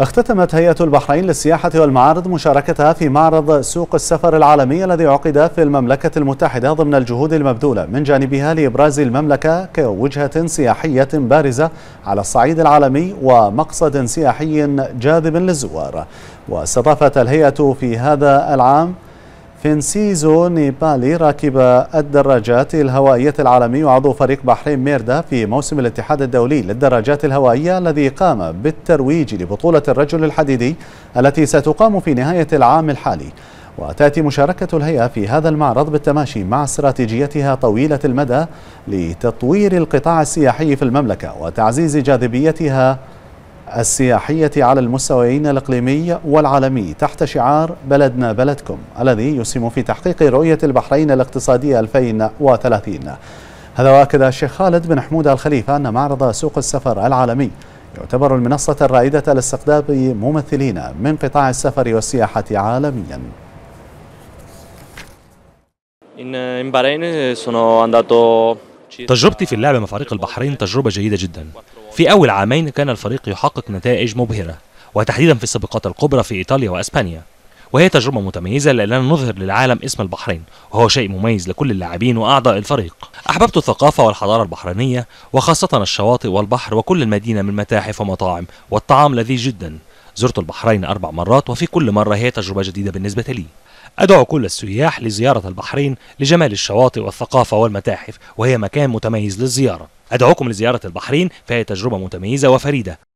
اختتمت هيئة البحرين للسياحة والمعارض مشاركتها في معرض سوق السفر العالمي الذي عقد في المملكة المتحدة ضمن الجهود المبذولة من جانبها لإبراز المملكة كوجهة سياحية بارزة على الصعيد العالمي ومقصد سياحي جاذب للزوار واستضافت الهيئة في هذا العام فينسيزو نيبالي راكب الدراجات الهوائية العالمي وعضو فريق بحرين ميردا في موسم الاتحاد الدولي للدراجات الهوائية الذي قام بالترويج لبطولة الرجل الحديدي التي ستقام في نهاية العام الحالي وتأتي مشاركة الهيئة في هذا المعرض بالتماشي مع استراتيجيتها طويلة المدى لتطوير القطاع السياحي في المملكة وتعزيز جاذبيتها السياحية على المستويين الإقليمي والعالمي تحت شعار بلدنا بلدكم الذي يسهم في تحقيق رؤية البحرين الاقتصادية 2030 هذا وأكد الشيخ خالد بن حمود الخليفة أن معرض سوق السفر العالمي يعتبر المنصة الرائدة لاستقطاب ممثلين من قطاع السفر والسياحة عالمياً In, eh, Bahrain sono andato تجربتي في اللعب مع فريق البحرين تجربة جيدة جدا في أول عامين كان الفريق يحقق نتائج مبهرة وتحديدا في السباقات الكبرى في إيطاليا وأسبانيا وهي تجربة متميزة لأننا نظهر للعالم اسم البحرين وهو شيء مميز لكل اللاعبين وأعضاء الفريق أحببت الثقافة والحضارة البحرينية وخاصة الشواطئ والبحر وكل المدينة من متاحف ومطاعم والطعام لذيذ جدا زرت البحرين أربع مرات وفي كل مرة هي تجربة جديدة بالنسبة لي أدعو كل السياح لزيارة البحرين لجمال الشواطئ والثقافة والمتاحف وهي مكان متميز للزيارة أدعوكم لزيارة البحرين فهي تجربة متميزة وفريدة